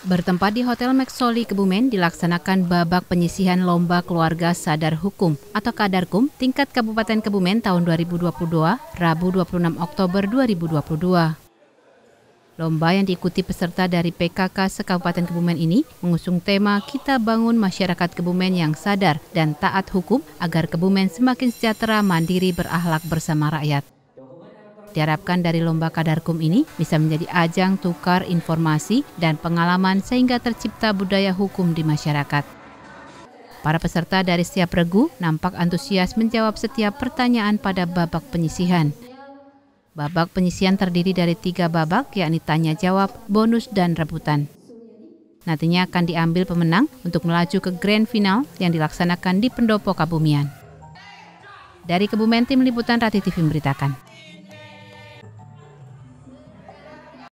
Bertempat di Hotel Maxoli Kebumen dilaksanakan babak penyisihan Lomba Keluarga Sadar Hukum atau Kadarkum tingkat Kabupaten Kebumen tahun 2022, Rabu 26 Oktober 2022. Lomba yang diikuti peserta dari PKK Sekabupaten Kebumen ini mengusung tema Kita Bangun Masyarakat Kebumen yang sadar dan taat hukum agar Kebumen semakin sejahtera, mandiri, berahlak bersama rakyat. Diharapkan dari lomba Kadarkum ini bisa menjadi ajang tukar informasi dan pengalaman sehingga tercipta budaya hukum di masyarakat. Para peserta dari setiap regu nampak antusias menjawab setiap pertanyaan pada babak penyisihan. Babak penyisihan terdiri dari tiga babak, yakni tanya jawab, bonus, dan rebutan. Nantinya akan diambil pemenang untuk melaju ke grand final yang dilaksanakan di Pendopo Kabumian. Dari Kebumen, tim liputan Rati TV memberitakan.